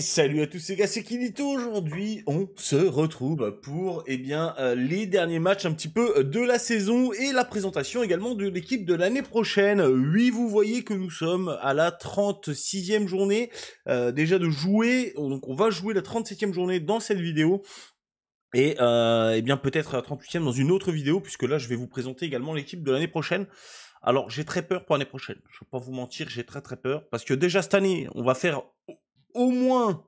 salut à tous les gars, c'est Kinito. Aujourd'hui, on se retrouve pour eh bien, euh, les derniers matchs un petit peu euh, de la saison et la présentation également de l'équipe de l'année prochaine. Oui, vous voyez que nous sommes à la 36e journée euh, déjà de jouer. Donc on va jouer la 37e journée dans cette vidéo. Et, eh bien peut-être la 38e dans une autre vidéo, puisque là je vais vous présenter également l'équipe de l'année prochaine. Alors j'ai très peur pour l'année prochaine, je ne vais pas vous mentir, j'ai très très peur, parce que déjà cette année, on va faire au moins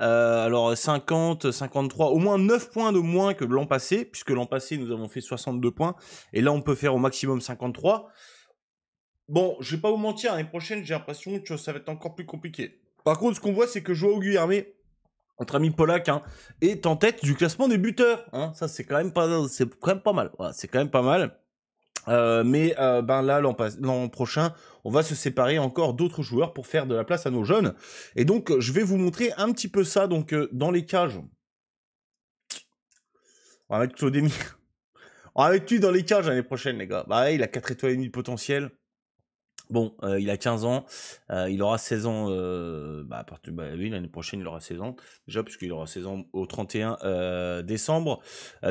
euh, alors 50, 53, au moins 9 points de moins que l'an passé, puisque l'an passé nous avons fait 62 points, et là on peut faire au maximum 53. Bon, je ne vais pas vous mentir, l'année prochaine j'ai l'impression que ça va être encore plus compliqué. Par contre, ce qu'on voit, c'est que Joao Guilherme, notre ami Polak, hein, est en tête du classement des buteurs. Hein. Ça, c'est quand même pas, mal. c'est quand même pas mal. Euh, mais euh, ben là, l'an prochain, on va se séparer encore d'autres joueurs pour faire de la place à nos jeunes. Et donc, je vais vous montrer un petit peu ça. Donc, euh, dans les cages, on va mettre Demi. On va mettre lui dans les cages l'année prochaine, les gars. Bah, il a 4 étoiles et demi de potentiel. Bon, euh, il a 15 ans, euh, il aura 16 ans, euh, bah, à bah, oui, l'année prochaine, il aura 16 ans, déjà, puisqu'il aura 16 ans au 31 décembre.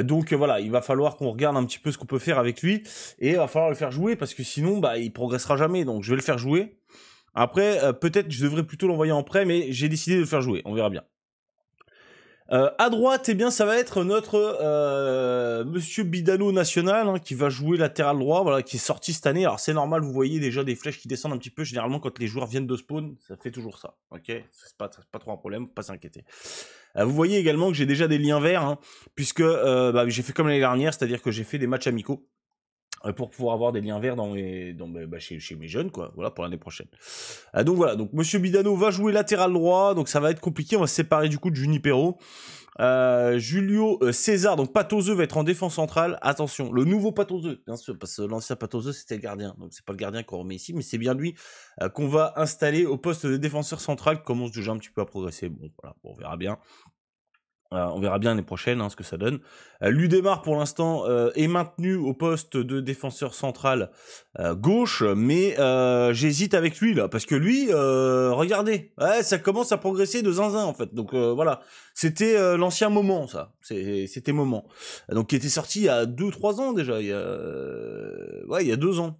donc voilà, il va falloir qu'on regarde un petit peu ce qu'on peut faire avec lui, et il va falloir le faire jouer, parce que sinon, bah, il progressera jamais, donc je vais le faire jouer. Après, peut-être je devrais plutôt l'envoyer en prêt, mais j'ai décidé de le faire jouer, on verra bien. Euh, à droite, et eh bien, ça va être notre euh, Monsieur Bidano national hein, qui va jouer latéral droit, voilà, qui est sorti cette année. Alors c'est normal, vous voyez déjà des flèches qui descendent un petit peu. Généralement, quand les joueurs viennent de spawn, ça fait toujours ça. Ok, c'est pas, trop un problème, pas s'inquiéter. Euh, vous voyez également que j'ai déjà des liens verts, hein, puisque bah, j'ai fait comme l'année dernière, c'est-à-dire que j'ai fait des matchs amicaux. Euh, pour pouvoir avoir des liens verts dans mes, bah, chez, mes jeunes, quoi. Voilà, pour l'année prochaine. Euh, donc voilà, donc Monsieur Bidano va jouer latéral droit, donc ça va être compliqué. On va se séparer du coup de Junipero. Euh, Julio César, donc Patoseu va être en défense centrale. Attention, le nouveau Patoseu bien sûr, parce que l'ancien Patoseux c'était le gardien. Donc c'est pas le gardien qu'on remet ici, mais c'est bien lui qu'on va installer au poste de défenseur central. Commence déjà un petit peu à progresser. Bon, voilà, on verra bien. Euh, on verra bien les prochaines, hein, ce que ça donne. Euh, lui démarre pour l'instant, euh, est maintenu au poste de défenseur central gauche, mais j'hésite avec lui, là, parce que lui, regardez, ça commence à progresser de zinzin, en fait. Donc voilà, c'était l'ancien moment, ça. C'était moment. Donc il était sorti il y a 2-3 ans déjà, il y a... il y a 2 ans.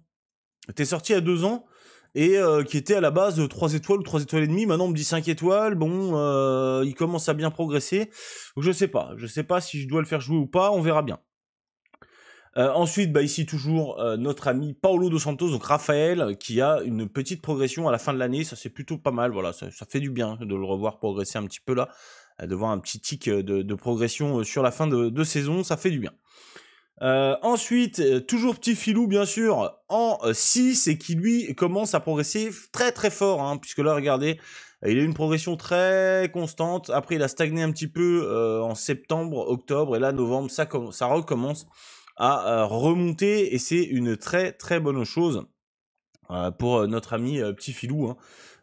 il était sorti il y a 2 ans, et euh, qui était à la base 3 euh, étoiles ou 3 étoiles et demie. Maintenant, on me dit 5 étoiles. Bon, euh, il commence à bien progresser. je sais pas. Je sais pas si je dois le faire jouer ou pas. On verra bien. ensuite, bah, ici toujours notre ami Paolo dos Santos, donc Raphaël, qui a une petite progression à la fin de l'année. Ça c'est plutôt pas mal. Voilà, ça, fait du bien de le revoir progresser un petit peu là, de voir un petit tic de, progression sur la fin de, de, saison. Ça fait du bien. Euh, ensuite, euh, toujours petit filou bien sûr, en 6 et qui lui commence à progresser très très fort, hein, puisque là regardez, il a une progression très constante, après il a stagné un petit peu euh, en septembre, octobre, et là novembre, ça, ça recommence à remonter, et c'est une très très bonne chose pour notre ami petit filou,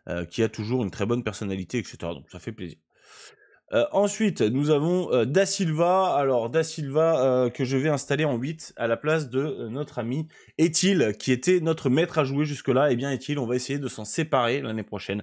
hein, qui a toujours une très bonne personnalité, etc. Donc ça fait plaisir. Euh, ensuite, nous avons euh, Da Silva. Alors, Da Silva euh, que je vais installer en 8 à la place de notre ami est qui était notre maître à jouer jusque-là. Eh bien, est on va essayer de s'en séparer l'année prochaine,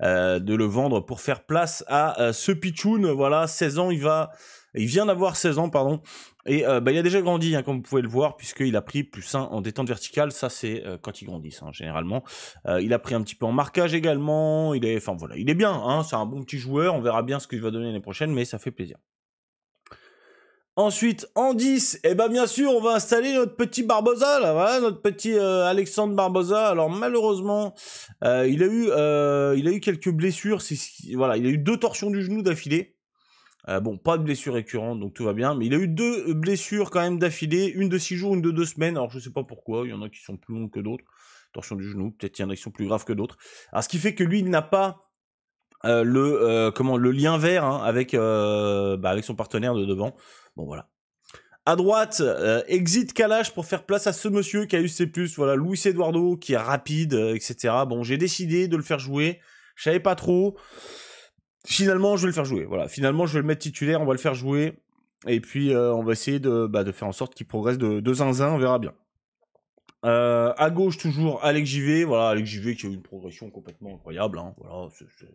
de le vendre pour faire place à ce Pichoun. Voilà, 16 ans, il va... Il vient d'avoir 16 ans, pardon. Et euh, bah, il a déjà grandi, hein, comme vous pouvez le voir, puisqu'il a pris plus 1 en détente verticale. Ça, c'est euh, quand il grandit, hein, généralement. Euh, il a pris un petit peu en marquage également. Il est, enfin voilà, il est bien. Hein. c'est un bon petit joueur. On verra bien ce qu'il va donner l'année prochaine, mais ça fait plaisir. Ensuite, en eh 10, ben bien sûr, on va installer notre petit Barbosa, voilà, notre petit Alexandre Barbosa. Alors malheureusement, il a eu, il a eu quelques blessures. Voilà, il a eu deux torsions du genou d'affilée. Euh, bon, pas de blessure récurrente, donc tout va bien. Mais il a eu deux euh, blessures quand même d'affilée, une de six jours, une de deux semaines. Alors je ne sais pas pourquoi, il y en a qui sont plus longues que d'autres. Torsion du genou, peut-être il y en a qui sont plus graves que d'autres. Alors ce qui fait que lui, il n'a pas euh, le, comment, le lien vert hein, avec, bah, avec son partenaire de devant. Bon voilà, à droite, exit Kalash pour faire place à ce monsieur qui a eu ses plus. Voilà, Luis Eduardo qui est rapide, etc. Bon, j'ai décidé de le faire jouer. Je savais pas trop finalement, je vais le faire jouer. Voilà, finalement, je vais le mettre titulaire, on va le faire jouer. Et puis, euh, on va essayer bah, de, faire en sorte qu'il progresse de, de zinzin, on verra bien. Euh, à gauche, toujours Alex JV. Voilà, Alex JV qui a eu une progression complètement incroyable. Hein.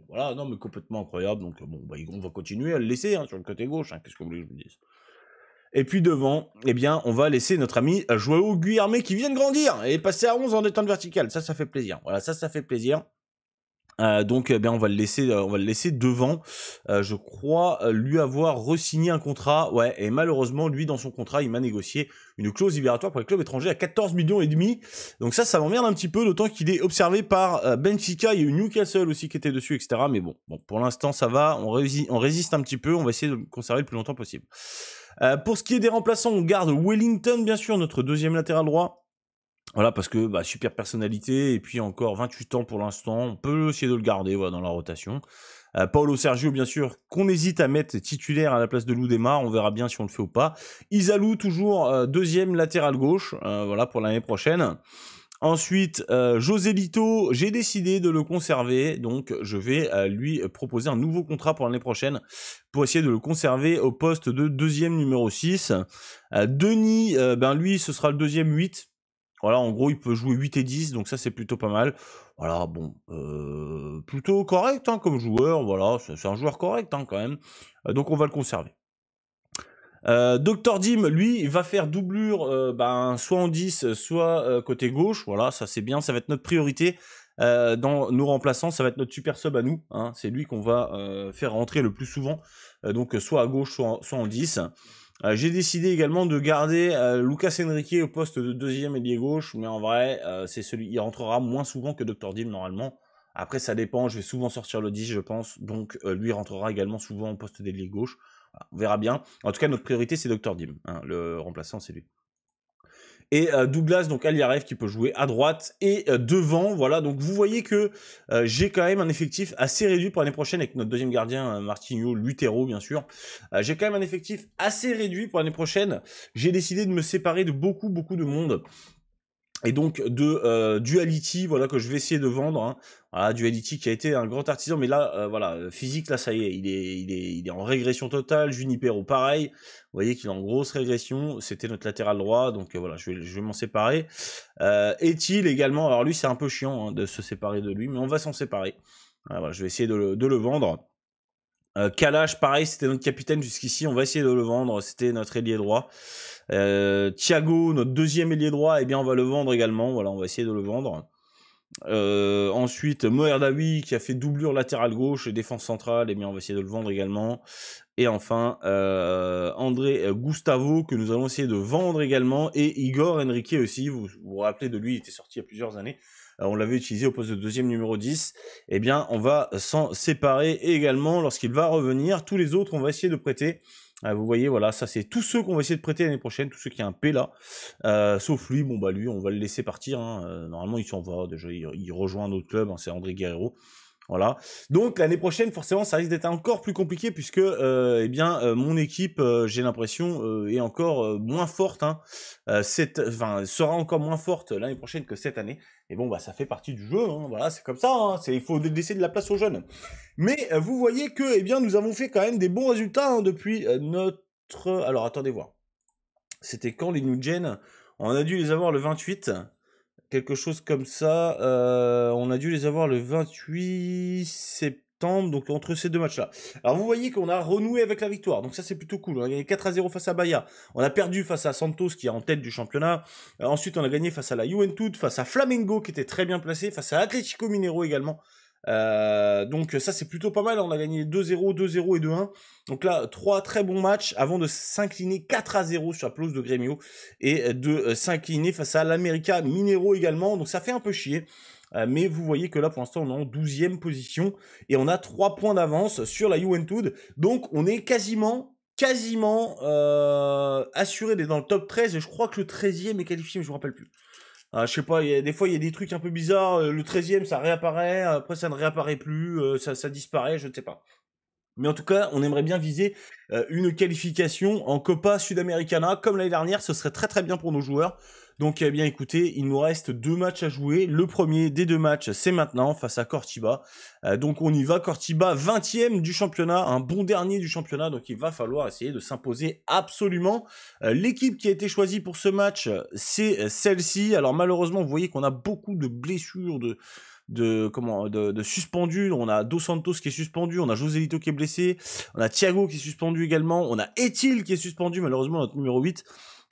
voilà, non, mais complètement incroyable. Donc, bon, bah, on va continuer à le laisser hein, sur le côté gauche. Hein. Qu'est-ce que vous voulez que je vous dise Et puis devant, eh bien, on va laisser notre ami Joao Guillermé qui vient de grandir et passer à 11 en étant vertical. Ça, ça fait plaisir. Voilà, ça, ça fait plaisir. Euh, donc eh bien, on va le laisser euh, on va le laisser devant euh, je crois lui avoir resigné un contrat ouais et malheureusement lui dans son contrat il m'a négocié une clause libératoire pour les clubs étrangers à 14 millions et demi donc ça ça m'emmerde un petit peu d'autant qu'il est observé par Benfica et Newcastle aussi qui était dessus etc mais bon bon pour l'instant ça va on, on résiste un petit peu on va essayer de le conserver le plus longtemps possible pour ce qui est des remplaçants on garde Wellington bien sûr notre deuxième latéral droit voilà, parce que bah, super personnalité, et puis encore 28 ans pour l'instant, on peut essayer de le garder voilà, dans la rotation. Euh, Paolo Sergio, bien sûr, qu'on hésite à mettre titulaire à la place de Demar. on verra bien si on le fait ou pas. Isalou, toujours euh, deuxième latéral gauche, euh, voilà, pour l'année prochaine. Ensuite, José Lito, j'ai décidé de le conserver, donc je vais lui proposer un nouveau contrat pour l'année prochaine pour essayer de le conserver au poste de deuxième numéro 6. Denis, ben lui, ce sera le deuxième 8 voilà, en gros, il peut jouer 8 et 10, donc ça c'est plutôt pas mal. Voilà, bon, euh, plutôt correct hein, comme joueur, voilà, c'est un joueur correct hein, quand même. Euh, donc on va le conserver. Euh, Dr Dim, lui, il va faire doublure euh, ben, soit en 10, soit côté gauche. Voilà, ça c'est bien, ça va être notre priorité. Euh, dans nos remplaçants, ça va être notre super sub à nous. Hein. c'est lui qu'on va euh, faire rentrer le plus souvent, euh, donc soit à gauche, soit en, 10. J'ai décidé également de garder Lucas Enrique au poste de deuxième ailier gauche, mais en vrai, c'est celui il rentrera moins souvent que Dr Dim normalement. Après, ça dépend. Je vais souvent sortir le 10, je pense, donc lui rentrera également souvent au poste d'ailier gauche. on verra bien. En tout cas, notre priorité c'est Dr Dim. Hein. le remplaçant, c'est lui et euh, Douglas donc Aliarev qui peut jouer à droite et euh, devant. Voilà, donc vous voyez que euh, j'ai quand même un effectif assez réduit pour l'année prochaine avec notre deuxième gardien Martinho Lutero bien sûr. j'ai quand même un effectif assez réduit pour l'année prochaine. J'ai décidé de me séparer de beaucoup beaucoup de monde et donc de euh, Duality, voilà que je vais essayer de vendre. Hein. Voilà, Duality qui a été un grand artisan, mais là, euh, voilà, euh, physique, là, ça y est, il est, il est, il est en régression totale. Junipero, pareil. Vous voyez qu'il est en grosse régression. C'était notre latéral droit, donc voilà, je vais, je vais m'en séparer. Est-il également Alors lui, c'est un peu chiant hein, de se séparer de lui, mais on va s'en séparer. Ah, je vais essayer de de le vendre. Euh, Kalash, pareil, c'était notre capitaine jusqu'ici. On va essayer de le vendre. C'était notre ailier droit. Euh, Thiago, notre deuxième ailier droit, et eh bien, on va le vendre également. Voilà, on va essayer de le vendre. Euh, ensuite, Moerdawi qui a fait doublure latérale gauche et défense centrale, et eh bien, on va essayer de le vendre également. Et enfin, euh, André Gustavo que nous allons essayer de vendre également. Et Igor Enrique aussi, vous, vous rappelez de lui, il était sorti il y a plusieurs années. Euh, on l'avait utilisé au poste de deuxième numéro 10, eh bien on va s'en séparer également lorsqu'il va revenir, tous les autres on va essayer de prêter. Euh, vous voyez, voilà, ça c'est tous ceux qu'on va essayer de prêter l'année prochaine, tous ceux qui ont un P là, euh, sauf lui, bon bah lui on va le laisser partir, hein. normalement il s'en va, déjà il, rejoint un autre club, hein, c'est André Guerrero, voilà. Donc l'année prochaine, forcément, ça risque d'être encore plus compliqué puisque, euh, eh bien, euh, mon équipe, euh, j'ai l'impression, est encore moins forte. Hein. cette, enfin, sera encore moins forte l'année prochaine que cette année. Et bon, bah, ça fait partie du jeu. Hein. voilà, c'est comme ça. Hein. il faut laisser de la place aux jeunes. Mais vous voyez que, eh bien, nous avons fait quand même des bons résultats depuis notre. Alors, attendez voir. C'était quand les New Gen On a dû les avoir le 28 quelque chose comme ça. Euh, on a dû les avoir le 28 septembre, donc entre ces deux matchs-là. Alors vous voyez qu'on a renoué avec la victoire, donc ça c'est plutôt cool. On a gagné 4 à 0 face à Bahia, on a perdu face à Santos qui est en tête du championnat. Euh, ensuite on a gagné face à la Juventud, face à Flamengo qui était très bien placé, face à Atlético Minero également. Euh, donc ça c'est plutôt pas mal, on a gagné 2-0, 2-0 et 2-1. Donc là, trois très bons matchs avant de s'incliner 4-0 sur la pelouse de Grêmio et de euh, s'incliner face à l'América Minero également. Donc ça fait un peu chier. Euh, mais vous voyez que là pour l'instant on est en 12e position et on a 3 points d'avance sur la Juventud. Donc on est quasiment quasiment assuré d'être dans le top 13 et je crois que le 13e est qualifié mais je ne me rappelle plus. Ah, je sais pas, y a, des fois il y a des trucs un peu bizarres, euh, le 13e ça réapparaît, après ça ne réapparaît plus, euh, ça, ça disparaît, je ne sais pas. Mais en tout cas, on aimerait bien viser euh, une qualification en Copa Sudamericana, comme l'année dernière, ce serait très très bien pour nos joueurs. Donc, eh bien, écoutez, il nous reste deux matchs à jouer. Le premier des deux matchs, c'est maintenant face à Cortiba. Euh, donc, on y va. Cortiba, 20e du championnat, un bon dernier du championnat. Donc, il va falloir essayer de s'imposer absolument. Euh, l'équipe qui a été choisie pour ce match, c'est euh, celle-ci. Alors, malheureusement, vous voyez qu'on a beaucoup de blessures, de de comment de, de On a Dos Santos qui est suspendu, on a Lito qui est blessé, on a Thiago qui est suspendu également, on a Etil qui est suspendu malheureusement notre numéro 8.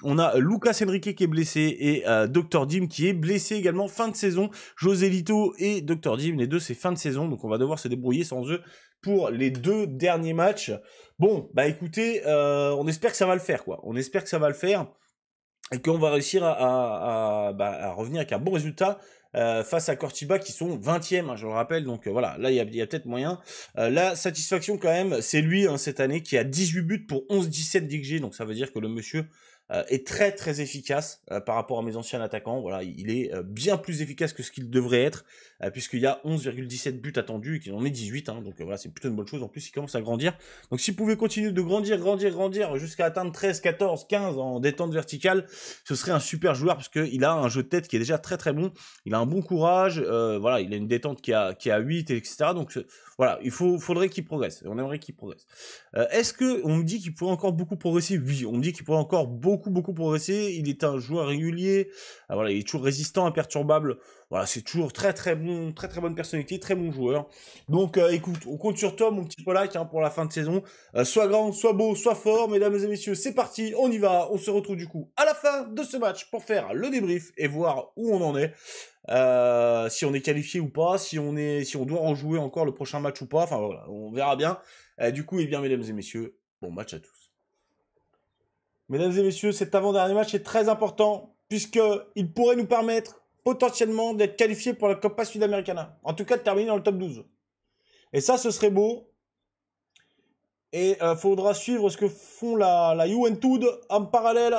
On a Lucas Enrique qui est blessé et euh, Dr. Dim qui est blessé également. Fin de saison. José Lito et Dr. Dim, les deux, c'est fin de saison. Donc on va devoir se débrouiller sans eux pour les deux derniers matchs. Bon, bah écoutez, euh, on espère que ça va le faire, quoi. On espère que ça va le faire et qu'on va réussir à, bah, revenir avec un bon résultat. Euh, face à Cortiba qui sont 20e, hein, je le rappelle. Donc voilà, là il y a, peut-être moyen. la satisfaction quand même, c'est lui hein, cette année qui a 18 buts pour 11-17 DG. Donc ça veut dire que le monsieur euh, est très très efficace euh, par rapport à mes anciens attaquants. Voilà, il est euh, bien plus efficace que ce qu'il devrait être. Euh, puisqu'il y a 11,17 buts attendus et qu'il en est 18. Hein. donc euh, voilà, c'est plutôt une bonne chose. En plus, il commence à grandir. Donc s'il pouvait continuer de grandir, grandir, grandir jusqu'à atteindre 13, 14, 15 en détente verticale, ce serait un super joueur parce qu'il a un jeu de tête qui est déjà très très bon. Il a un bon courage. Euh, voilà, il a une détente qui a, qui a 8, etc. Donc voilà, il faut, faudrait qu'il progresse. On aimerait qu'il progresse. Est-ce que on me dit qu'il pourrait encore beaucoup progresser Oui, on me dit qu'il pourrait encore beaucoup beaucoup progresser. Il est un joueur régulier. Ah, voilà, il est toujours résistant, imperturbable. Voilà, c'est toujours très très bon, très très bonne personnalité, très bon joueur. Donc euh, écoute, on compte sur toi, mon petit Polak, hein, pour la fin de saison. Euh, soit grand, soit beau, soit fort, mesdames et messieurs, c'est parti, on y va. On se retrouve du coup à la fin de ce match pour faire le débrief et voir où on en est. Euh, si on est qualifié ou pas, si on est, si on doit en jouer encore le prochain match ou pas. Enfin voilà, on verra bien. du coup, et eh bien, mesdames et messieurs, bon match à tous. Mesdames et messieurs, cet avant-dernier match est très important puisqu'il pourrait nous permettre potentiellement d'être qualifié pour la Copa Sudamericana. En tout cas, de terminer dans le top 12. Et ça, ce serait beau. Et il euh, faudra suivre ce que font la, la Juventud en parallèle.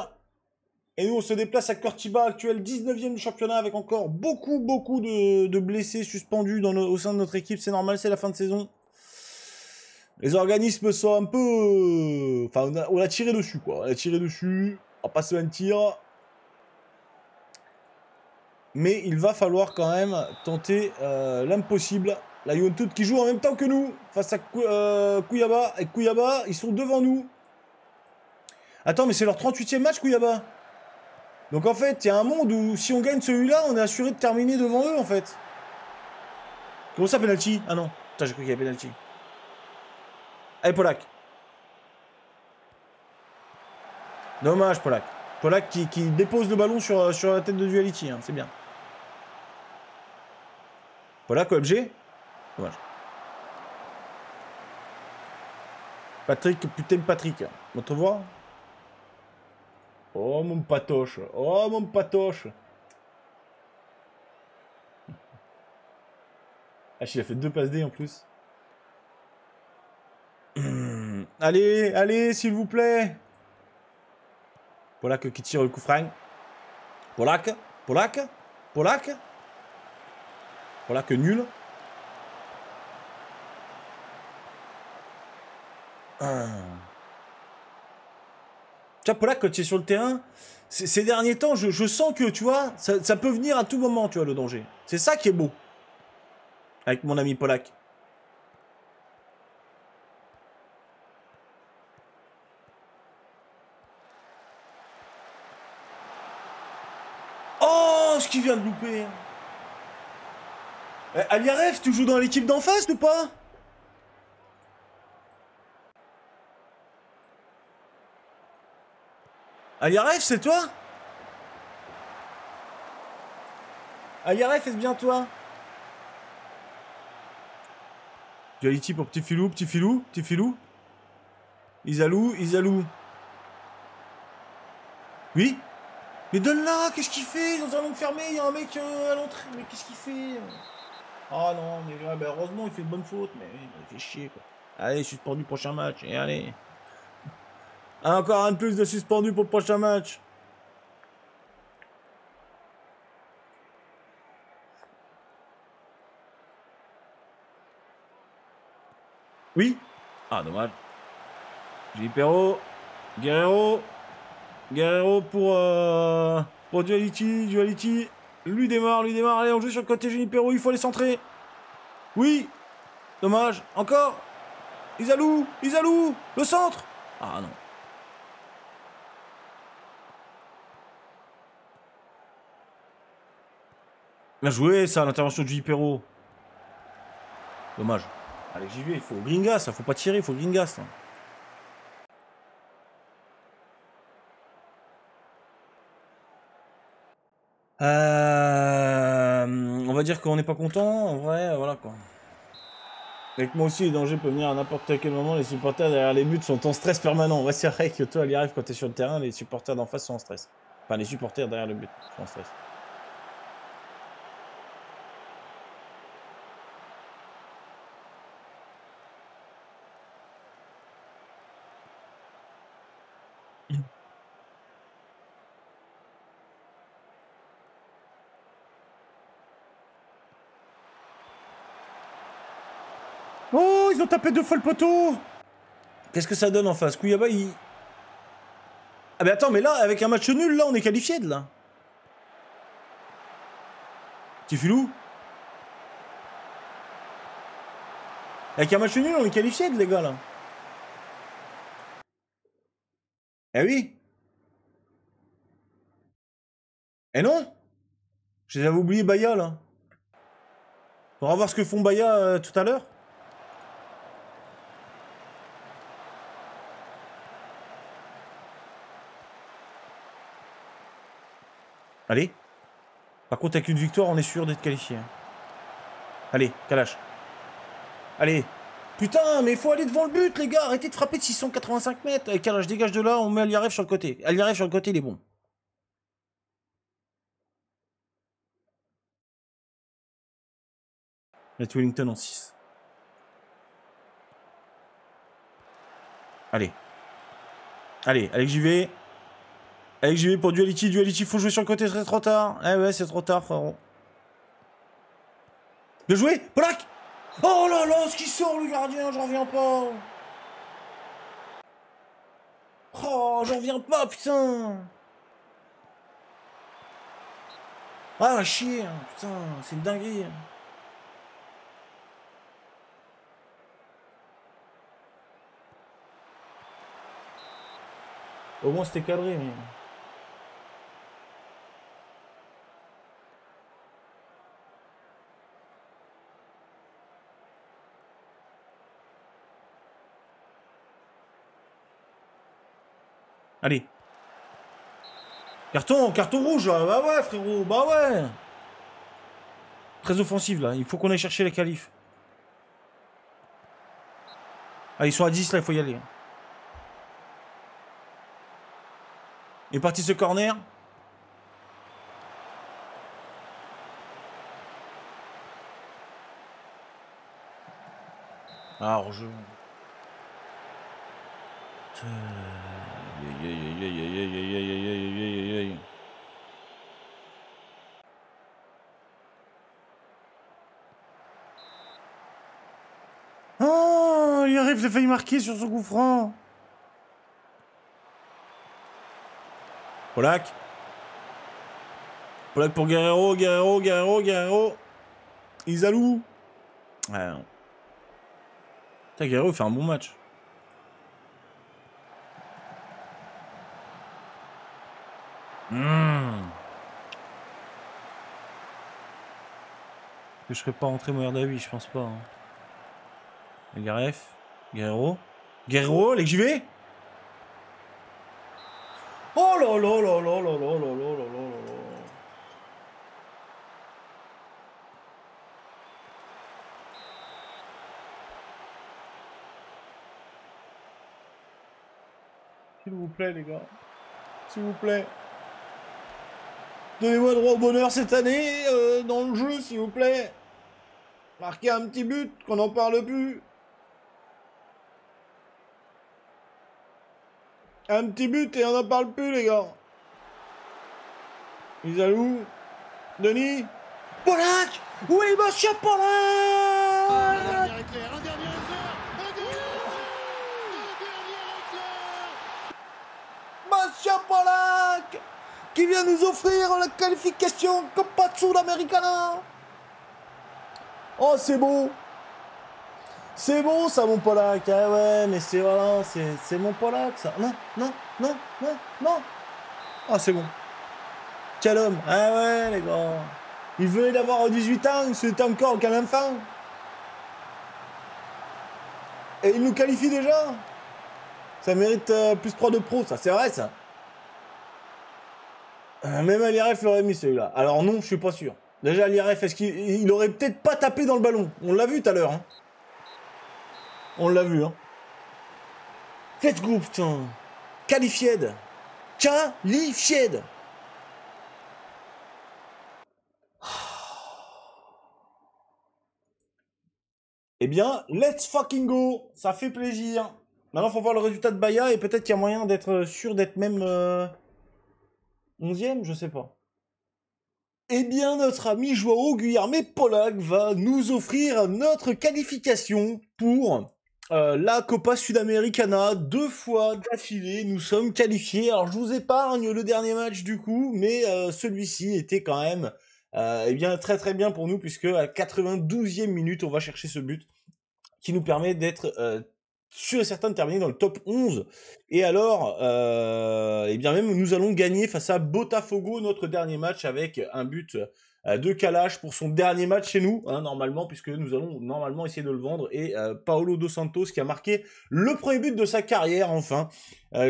Et nous, on se déplace à Cortiba, actuel 19e du championnat, avec encore beaucoup, beaucoup de, blessés suspendus dans au sein de notre équipe. C'est normal, c'est la fin de saison. Les organismes sont un peu... Enfin, on a, tiré dessus, quoi. On a tiré dessus, on va un un tir mais il va falloir quand même tenter euh, l'impossible. La Juventus qui joue en même temps que nous face à Kouyaba. Euh, Et Kouyaba, ils sont devant nous. Attends, mais c'est leur 38e match, Kouyaba. Donc en fait, il y a un monde où si on gagne celui-là, on est assuré de terminer devant eux en fait. Comment ça, penalty Ah non. Putain, j'ai cru qu'il y avait penalty. Allez, Polak. Dommage, Polak. Polak qui, dépose le ballon sur, sur la tête de Duality, hein. c'est bien. Voilà, MG Voilà. Patrick, putain Patrick. Hein. te voix Oh mon patoche. Oh mon patoche. Ah, il a fait deux passes D en plus. allez, allez, s'il vous plaît. Polak qui tire le coup franc. Polak, Polak, Polak. Voilà que nul. Ah. Tu vois, quand tu es sur le terrain, ces derniers temps, je, sens que, tu vois, ça, peut venir à tout moment, tu vois, le danger. C'est ça qui est beau. Avec mon ami Polak. Oh, ce qui vient de louper euh, AliaRef, tu joues dans l'équipe d'en face ou pas AliaRef, c'est toi AliaRef, est-ce bien toi Duality pour petit filou, petit filou, petit filou. Isalou, Isalou. Oui Mais donne là, qu'est-ce qu'il fait Dans un long fermé, il y a un mec euh, à l'entrée. Mais qu'est-ce qu'il fait ah non, mais ben, heureusement, il fait une bonne faute, mais il fait chier. Quoi. Allez, suspendu prochain match. Et allez. Ah, encore un plus de suspendu pour le prochain match. Oui Ah, dommage. Jipero. Guerrero. Guerrero pour, euh, pour Duality. Duality. Lui démarre, lui démarre. Allez, on joue sur le côté Junipero. Il faut aller centrer. Oui. Dommage. Encore. Isalou. Isalou. Le centre. Ah non. Bien joué, ça, l'intervention de Junipero. Dommage. Allez, j'y Il faut Gringas. Ça, hein. faut pas tirer. Il faut Gringas. Là. Hein. Euh, dire qu'on n'est pas content, en vrai, voilà quoi. Avec moi aussi, les dangers peuvent venir à n'importe quel moment. Les supporters derrière les buts sont en stress permanent. Ouais, c'est vrai que toi, elle y arrive quand t'es sur le terrain. Les supporters d'en face sont en stress. Enfin, les supporters derrière le but sont en stress. taper deux fois le poteau Qu'est-ce que ça donne en face Kouyaba, il... Ah mais attends, mais là, avec un match nul, là, on est qualifié de là. tu filou Avec un match nul, on est qualifié de les gars là. Eh oui Eh non J'avais oublié Baya là. On va voir ce que font Baya euh, tout à l'heure. Allez. Par contre, avec une victoire, on est sûr d'être qualifié. Hein. Allez, Kalash. Allez. Putain, mais il faut aller devant le but, les gars. Arrêtez de frapper de 685 mètres. Allez, eh, Kalash, dégage de là. On met Aliarev sur le côté. Aliarev sur le côté, il est bon. Met Wellington en 6. Allez. Allez, allez, j'y vais. Avec j'y pour Duality. Duality, faut jouer sur le côté, c'est trop tard. Eh ouais, c'est trop tard, frérot. Bien joué, Polak Oh là là, ce qui sort, le gardien, j'en reviens pas Oh, j'en reviens pas, putain Ah, la chier, hein, putain, c'est une dinguerie hein. Au moins, c'était cadré, mais... Allez. Carton, carton rouge. Hein. Bah ouais, frérot. Bah ouais. Très offensive, là. Il faut qu'on aille chercher les qualifs. Ah, ils sont à 10, là. Il faut y aller. Hein. Il est parti ce corner. Ah, je Oh, il arrive, j'ai failli marquer sur ce coup franc. Polak. Polak pour Guerrero, Guerrero, Guerrero, Guerrero. Isalou. Ah Guerrero fait un bon match. je serais pas rentré d'avis je pense pas. Hein. Garef, Guerrero. Guerrero, les vais. Oh là là là là là là là là là là S'il vous plaît les gars. S'il vous plaît. Donnez-moi droit au bonheur cette année, euh, dans le jeu, s'il vous plaît. Marquez un petit but, qu'on n'en parle plus. Un petit but et on n'en parle plus, les gars. Ils Denis. Polak Oui, monsieur Polak Monsieur qui vient nous offrir la qualification comme Copa Sudamericana. Oh, c'est beau. C'est beau ça, mon Polak. Ah ouais, mais c'est voilà, c'est mon Polak, ça. Non, non, non, non, non. Ah, c'est bon. Quel homme. Ah ouais, les gars. Il venait d'avoir 18 ans, c'est encore qu'un enfant. Et il nous qualifie déjà. Ça mérite euh, plus 3 de pro, ça, c'est vrai, ça. Euh, même à l'aurait mis celui-là. Alors non, je suis pas sûr. Déjà, l'IRF, est-ce qu'il aurait peut-être pas tapé dans le ballon On l'a vu tout à l'heure. Hein. On l'a vu. Hein. Let's go, putain. Qualified. Qualified. Eh bien, let's fucking go. Ça fait plaisir. Maintenant, faut voir le résultat de Baya et peut-être qu'il y a moyen d'être sûr d'être même... Euh, Onzième je sais pas. Eh bien, notre ami Joao Guillermé Pollack va nous offrir notre qualification pour euh, la Copa Sudamericana. Deux fois d'affilée, nous sommes qualifiés. Alors, je vous épargne le dernier match du coup, mais euh, celui-ci était quand même euh, eh bien, très très bien pour nous, puisque à 92e minute, on va chercher ce but qui nous permet d'être sûr et certain de terminer dans le top 11. Et alors, et euh, eh bien même, nous allons gagner face à Botafogo notre dernier match avec un but euh, de Kalash pour son dernier match chez nous, hein, normalement, puisque nous allons normalement essayer de le vendre. Et euh, Paolo Dos Santos qui a marqué le premier but de sa carrière, enfin,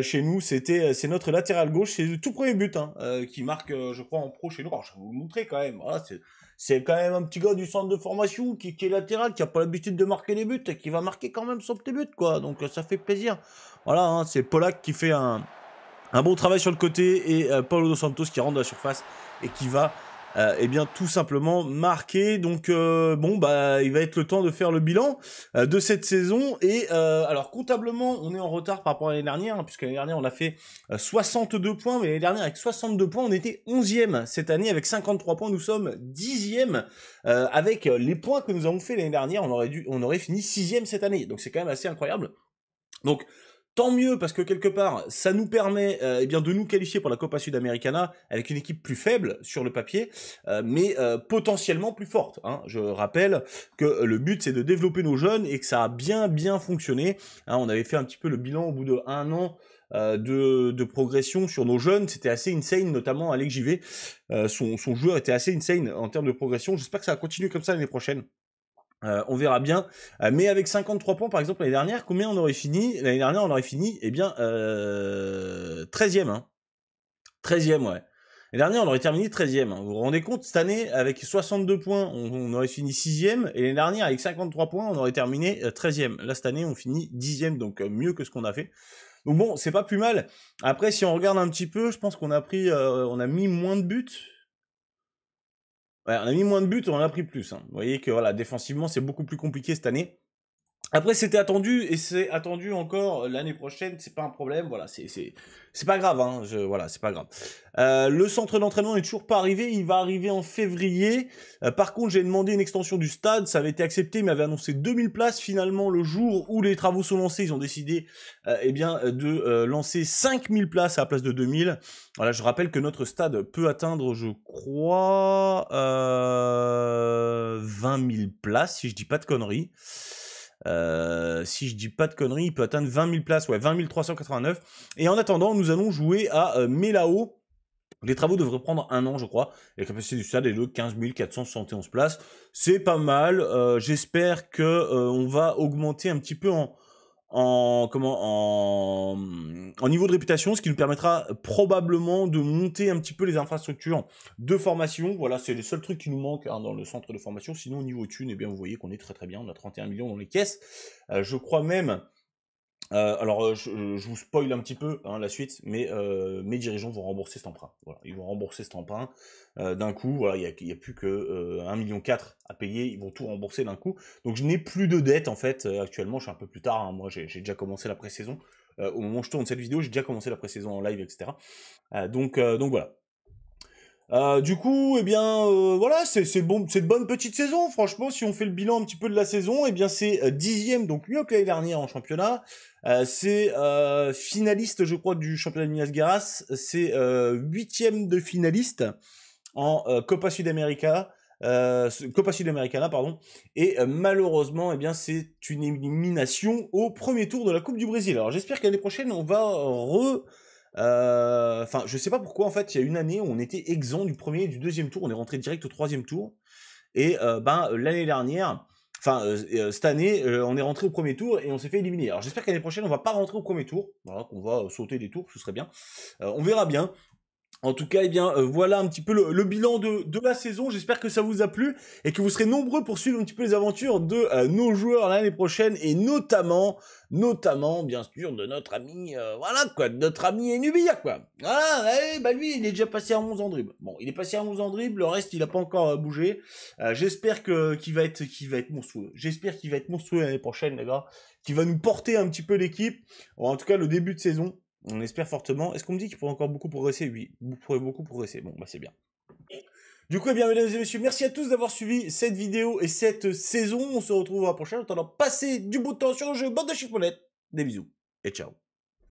chez nous. C'était, c'est notre latéral gauche, c'est le tout premier but hein, qui marque, je crois, en pro chez nous. je vais vous le montrer quand même. Voilà, c'est c'est quand même un petit gars du centre de formation qui, est latéral, qui a pas l'habitude de marquer les buts et qui va marquer quand même son petit but, quoi. Donc euh, ça fait plaisir. Voilà, hein, c'est Polak qui fait un, bon travail sur le côté et euh, Paulo Dos Santos qui rentre de la surface et qui va euh, eh bien tout simplement marqué. Donc euh, bon bah il va être le temps de faire le bilan euh, de cette saison. Et euh, alors comptablement on est en retard par rapport à l'année dernière, hein, puisque l'année dernière on a fait 62 points, mais l'année dernière avec 62 points on était 11e. Cette année avec 53 points nous sommes 10e. avec les points que nous avons fait l'année dernière on aurait dû on aurait fini 6e cette année. Donc c'est quand même assez incroyable. Donc Tant mieux parce que quelque part, ça nous permet euh, eh bien de nous qualifier pour la Copa Sudamericana avec une équipe plus faible sur le papier, euh, mais euh, potentiellement plus forte. Hein. Je rappelle que le but c'est de développer nos jeunes et que ça a bien bien fonctionné. Hein. on avait fait un petit peu le bilan au bout de un an de, progression sur nos jeunes. C'était assez insane, notamment Alex JV. son joueur était assez insane en termes de progression. J'espère que ça va continuer comme ça l'année prochaine. Euh, on verra bien. Euh, mais avec 53 points, par exemple, l'année dernière, combien on aurait fini L'année dernière, on aurait fini, eh bien, 13e. Euh, 13e, hein. ouais. L'année dernière, on aurait terminé 13e. Hein. Vous vous rendez compte, cette année, avec 62 points, on, aurait fini 6e. Et l'année dernière, avec 53 points, on aurait terminé 13e. Là, cette année, on finit 10e, donc mieux que ce qu'on a fait. Donc bon, c'est pas plus mal. Après, si on regarde un petit peu, je pense qu'on a pris, on a mis moins de buts Ouais, on a mis moins de buts, on en a pris plus. Hein. Vous voyez que voilà, défensivement, c'est beaucoup plus compliqué cette année. Après, c'était attendu et c'est attendu encore l'année prochaine. C'est pas un problème. Voilà, c'est c'est pas grave. Hein, je, voilà, c'est pas grave. Euh, le centre d'entraînement n'est toujours pas arrivé. Il va arriver en février. Euh, par contre, j'ai demandé une extension du stade. Ça avait été accepté, mais avait annoncé 2000 places. Finalement, le jour où les travaux sont lancés, ils ont décidé euh, eh bien, de euh, lancer 5000 places à la place de 2000. Voilà, je rappelle que notre stade peut atteindre, je crois, 20 euh, 000 places, si je dis pas de conneries. Euh, si je dis pas de conneries, il peut atteindre 20 000 places, ouais, 20 389. Et en attendant, nous allons jouer à euh, Melao. Les travaux devraient prendre un an, je crois. La capacité du stade est de 15 471 places. C'est pas mal. Euh, j'espère que on va augmenter un petit peu en, en, comment, en, niveau de réputation, ce qui nous permettra probablement de monter un petit peu les infrastructures de formation. Voilà, c'est le seul truc qui nous manque hein, dans le centre de formation. Sinon, au niveau thune, eh bien, vous voyez qu'on est très très bien. On a 31 millions dans les caisses. Euh, je crois même euh, alors, euh, euh, je, vous spoil un petit peu hein, la suite, mais mes dirigeants vont rembourser cet emprunt. Voilà, ils vont rembourser cet emprunt d'un coup. il n'y a, plus que 1,4 million à payer. Ils vont tout rembourser d'un coup. Donc, je n'ai plus de dette en fait actuellement. Je suis un peu plus tard. Hein. moi, j'ai déjà commencé la pré-saison. au moment où je tourne cette vidéo, j'ai déjà commencé la pré-saison en live, etc. donc, donc voilà. Euh, du coup, eh bien, euh, voilà, c'est bon, c'est bonne petite saison. Franchement, si on fait le bilan un petit peu de la saison, eh bien, c'est euh, dixième, donc mieux que l'année dernière en championnat. c'est finaliste, je crois, du championnat de Minas Gerais. C'est huitième de finaliste en Copa Sud-América. Copa Sudamericana, pardon. Et malheureusement, eh bien, c'est une élimination au premier tour de la Coupe du Brésil. Alors, j'espère qu'année prochaine, on va re euh, enfin, je sais pas pourquoi, en fait, il y a une année où on était exempt du premier et du deuxième tour. On est rentré direct au troisième tour. Et euh, ben, euh, l'année dernière, enfin cette année, on est rentré au premier tour et on s'est fait éliminer. Alors j'espère qu'année prochaine, on va pas rentrer au premier tour, voilà, qu'on va sauter des tours, ce serait bien. on verra bien. En tout cas, eh bien, euh, voilà un petit peu le, bilan de, de, la saison. J'espère que ça vous a plu et que vous serez nombreux pour suivre un petit peu les aventures de euh, nos joueurs l'année prochaine et notamment, notamment, bien sûr, de notre ami, euh, voilà quoi, de notre ami Enubia quoi. Voilà, eh, bah lui, il est déjà passé à 11 en dribble. Bon, il est passé à 11 en dribble, le reste, il n'a pas encore bougé. j'espère que qu'il va être, qu'il va être monstrueux. J'espère qu'il va être monstrueux l'année prochaine, les gars, qu'il va nous porter un petit peu l'équipe. en tout cas, le début de saison on espère fortement. Est-ce qu'on me dit qu'il pourrait encore beaucoup progresser Oui, vous pourrez beaucoup progresser. Bon, bah c'est bien. Du coup, eh bien, mesdames et messieurs, merci à tous d'avoir suivi cette vidéo et cette saison. On se retrouve à la prochaine. En attendant, passez du beau temps sur le jeu. Bande de chipolette. Des bisous et ciao.